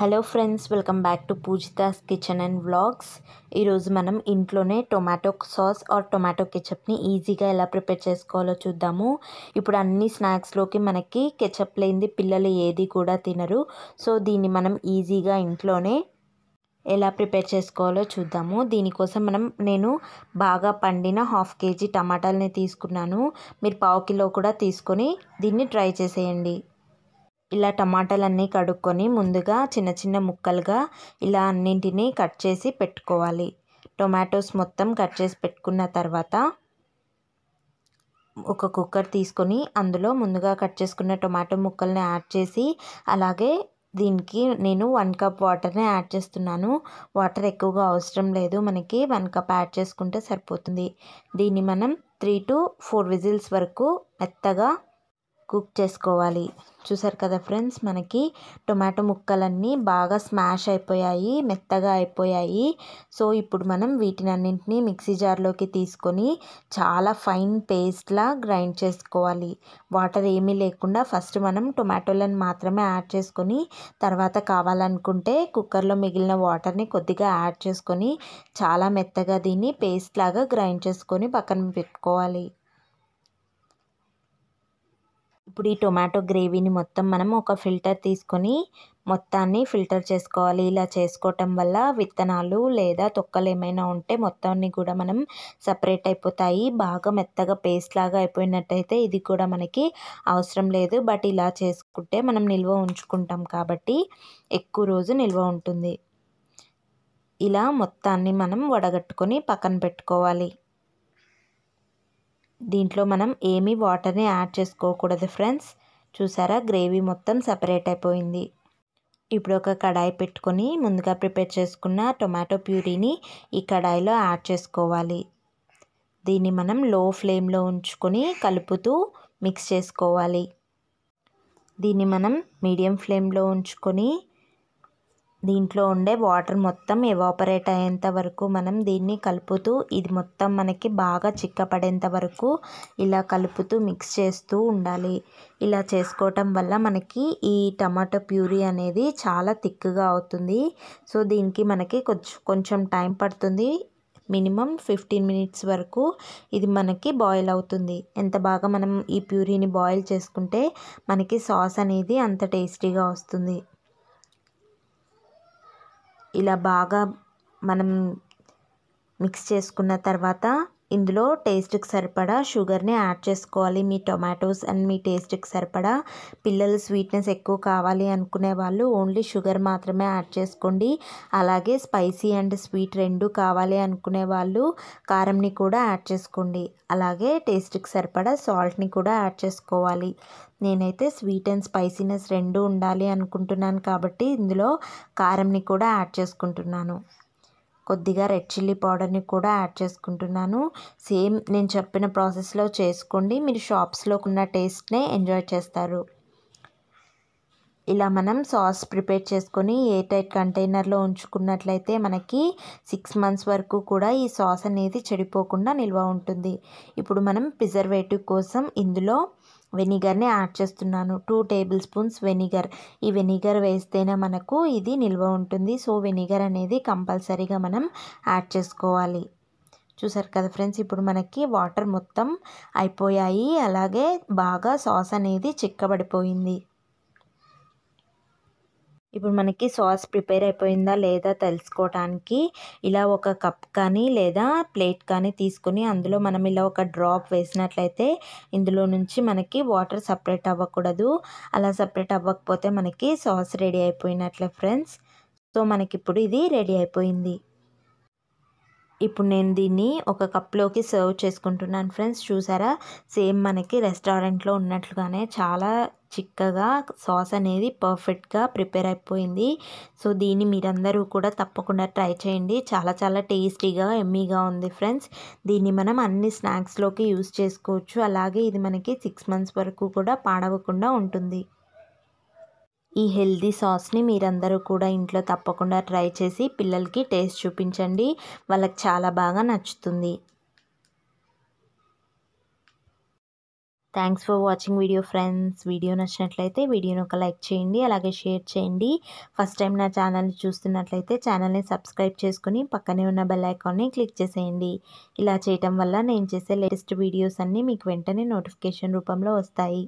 hello friends welcome back to Poojitha's kitchen and vlogs ఈరోజు మనం ఇంట్లోనే టొమాటో సాస్ ఆర్ టొమాటో కెచప్ని ఈజీగా ఎలా ప్రిపేర్ చేసుకోవాలో చూద్దాము ఇప్పుడు అన్ని స్నాక్స్లోకి మనకి కెచప్ లేనిది పిల్లలు ఏది కూడా తినరు సో దీన్ని మనం ఈజీగా ఇంట్లోనే ఎలా ప్రిపేర్ చేసుకోవాలో చూద్దాము దీనికోసం మనం నేను బాగా పండిన హాఫ్ కేజీ టమాటాలని తీసుకున్నాను మీరు పావు కిలో కూడా తీసుకొని దీన్ని ట్రై చేసేయండి ఇలా టమాటాలన్నీ కడుక్కొని ముందుగా చిన్న చిన్న ముక్కలుగా ఇలా అన్నింటినీ కట్ చేసి పెట్టుకోవాలి టొమాటోస్ మొత్తం కట్ చేసి పెట్టుకున్న తర్వాత ఒక కుక్కర్ తీసుకొని అందులో ముందుగా కట్ చేసుకున్న టొమాటో ముక్కల్ని యాడ్ చేసి అలాగే దీనికి నేను వన్ కప్ వాటర్ని యాడ్ చేస్తున్నాను వాటర్ ఎక్కువగా అవసరం లేదు మనకి వన్ కప్ యాడ్ చేసుకుంటే సరిపోతుంది దీన్ని మనం త్రీ టు ఫోర్ విజిల్స్ వరకు మెత్తగా కుక్ చేసుకోవాలి చూసారు కదా ఫ్రెండ్స్ మనకి టొమాటో ముక్కలన్నీ బాగా స్మాష్ అయిపోయాయి మెత్తగా అయిపోయాయి సో ఇప్పుడు మనం వీటిని అన్నింటినీ మిక్సీ జార్లోకి తీసుకొని చాలా ఫైన్ పేస్ట్లా గ్రైండ్ చేసుకోవాలి వాటర్ ఏమీ లేకుండా ఫస్ట్ మనం టొమాటోలను మాత్రమే యాడ్ చేసుకొని తర్వాత కావాలనుకుంటే కుక్కర్లో మిగిలిన వాటర్ని కొద్దిగా యాడ్ చేసుకొని చాలా మెత్తగా దీన్ని పేస్ట్ లాగా గ్రైండ్ చేసుకొని పక్కన పెట్టుకోవాలి ఇప్పుడు ఈ టొమాటో గ్రేవీని మొత్తం మనం ఒక ఫిల్టర్ తీసుకొని మొత్తాన్ని ఫిల్టర్ చేసుకోవాలి ఇలా చేసుకోవటం వల్ల విత్తనాలు లేదా తొక్కలు ఏమైనా ఉంటే మొత్తాన్ని కూడా మనం సపరేట్ అయిపోతాయి బాగా మెత్తగా పేస్ట్ లాగా అయిపోయినట్టయితే ఇది కూడా మనకి అవసరం లేదు బట్ ఇలా చేసుకుంటే మనం నిల్వ ఉంచుకుంటాం కాబట్టి ఎక్కువ రోజు నిల్వ ఉంటుంది ఇలా మొత్తాన్ని మనం వడగట్టుకొని పక్కన పెట్టుకోవాలి దీంట్లో మనం ఏమీ వాటర్ని యాడ్ చేసుకోకూడదు ఫ్రెండ్స్ చూసారా గ్రేవీ మొత్తం సపరేట్ అయిపోయింది ఇప్పుడు ఒక కడాయి పెట్టుకొని ముందుగా ప్రిపేర్ చేసుకున్న టొమాటో ప్యూరీని ఈ కడాయిలో యాడ్ చేసుకోవాలి దీన్ని మనం లో ఫ్లేమ్లో ఉంచుకొని కలుపుతూ మిక్స్ చేసుకోవాలి దీన్ని మనం మీడియం ఫ్లేమ్లో ఉంచుకొని దీంట్లో ఉండే వాటర్ మొత్తం ఎవాపరేట్ అయ్యేంత వరకు మనం దీన్ని కలుపుతూ ఇది మొత్తం మనకి బాగా చిక్కపడేంత వరకు ఇలా కలుపుతూ మిక్స్ చేస్తూ ఉండాలి ఇలా చేసుకోవటం వల్ల మనకి ఈ టమాటో ప్యూరీ అనేది చాలా థిక్గా అవుతుంది సో దీనికి మనకి కొంచెం కొంచెం టైం పడుతుంది మినిమం ఫిఫ్టీన్ మినిట్స్ వరకు ఇది మనకి బాయిల్ అవుతుంది ఎంత బాగా మనం ఈ ప్యూరీని బాయిల్ చేసుకుంటే మనకి సాస్ అనేది అంత టేస్టీగా వస్తుంది ఇలా బాగా మనం మిక్స్ చేసుకున్న తర్వాత ఇందులో టేస్ట్కి సరిపడా షుగర్ని యాడ్ చేసుకోవాలి మీ టొమాటోస్ అండ్ మీ టేస్ట్కి సరిపడా పిల్లలు స్వీట్నెస్ ఎక్కువ కావాలి అనుకునే వాళ్ళు ఓన్లీ షుగర్ మాత్రమే యాడ్ చేసుకోండి అలాగే స్పైసీ అండ్ స్వీట్ రెండు కావాలి అనుకునే వాళ్ళు కారంని కూడా యాడ్ చేసుకోండి అలాగే టేస్ట్కి సరిపడా సాల్ట్ని కూడా యాడ్ చేసుకోవాలి నేనైతే స్వీట్ అండ్ స్పైసీనెస్ రెండు ఉండాలి అనుకుంటున్నాను కాబట్టి ఇందులో కారంని కూడా యాడ్ చేసుకుంటున్నాను కొద్దిగా రెడ్ చిల్లీ పౌడర్ని కూడా యాడ్ చేసుకుంటున్నాను సేమ్ నేను చెప్పిన ప్రాసెస్లో చేసుకోండి మీరు షాప్స్లో ఉన్న టేస్ట్నే ఎంజాయ్ చేస్తారు ఇలా మనం సాస్ ప్రిపేర్ చేసుకొని ఎయిర్టైట్ కంటైనర్లో ఉంచుకున్నట్లయితే మనకి సిక్స్ మంత్స్ వరకు కూడా ఈ సాస్ అనేది చెడిపోకుండా నిల్వ ఉంటుంది ఇప్పుడు మనం ప్రిజర్వేటివ్ కోసం ఇందులో వెనిగర్ని యాడ్ చేస్తున్నాను టూ టేబుల్ స్పూన్స్ వెనిగర్ ఈ వెనిగర్ వేస్తేనే మనకు ఇది నిల్వ ఉంటుంది సో వెనిగర్ అనేది కంపల్సరీగా మనం యాడ్ చేసుకోవాలి చూసారు కదా ఫ్రెండ్స్ ఇప్పుడు మనకి వాటర్ మొత్తం అయిపోయాయి అలాగే బాగా సాస్ అనేది చిక్కబడిపోయింది ఇప్పుడు మనకి సాస్ ప్రిపేర్ అయిపోయిందా లేదా తెలుసుకోవటానికి ఇలా ఒక కప్ కానీ లేదా ప్లేట్ కానీ తీసుకుని అందులో మనం ఇలా ఒక డ్రాప్ వేసినట్లయితే ఇందులో నుంచి మనకి వాటర్ సపరేట్ అవ్వకూడదు అలా సపరేట్ అవ్వకపోతే మనకి సాస్ రెడీ అయిపోయినట్లే ఫ్రెండ్స్ సో మనకిప్పుడు ఇది రెడీ అయిపోయింది ఇప్పుడు నేను దీన్ని ఒక కప్లోకి సర్వ్ చేసుకుంటున్నాను ఫ్రెండ్స్ చూసారా సేమ్ మనకి రెస్టారెంట్లో ఉన్నట్లుగానే చాలా చిక్కగా సాస్ అనేది పర్ఫెక్ట్గా ప్రిపేర్ అయిపోయింది సో దీన్ని మీరందరూ కూడా తప్పకుండా ట్రై చేయండి చాలా చాలా టేస్టీగా ఎమ్మీగా ఉంది ఫ్రెండ్స్ దీన్ని మనం అన్ని స్నాక్స్లోకి యూస్ చేసుకోవచ్చు అలాగే ఇది మనకి సిక్స్ మంత్స్ వరకు కూడా పాడవకుండా ఉంటుంది ఈ హెల్దీ సాస్ని మీరందరూ కూడా ఇంట్లో తప్పకుండా ట్రై చేసి పిల్లలకి టేస్ట్ చూపించండి వాళ్ళకి చాలా బాగా నచ్చుతుంది thanks for watching video friends video నచ్చినట్లయితే వీడియోని ఒక లైక్ చేయండి అలాగే షేర్ చేయండి ఫస్ట్ టైం నా ఛానల్ని చూస్తున్నట్లయితే ఛానల్ని సబ్స్క్రైబ్ చేసుకుని పక్కనే ఉన్న బెల్ ఐకాన్ని క్లిక్ చేసేయండి ఇలా చేయటం వల్ల నేను చేసే లేటెస్ట్ వీడియోస్ అన్నీ మీకు వెంటనే నోటిఫికేషన్ రూపంలో వస్తాయి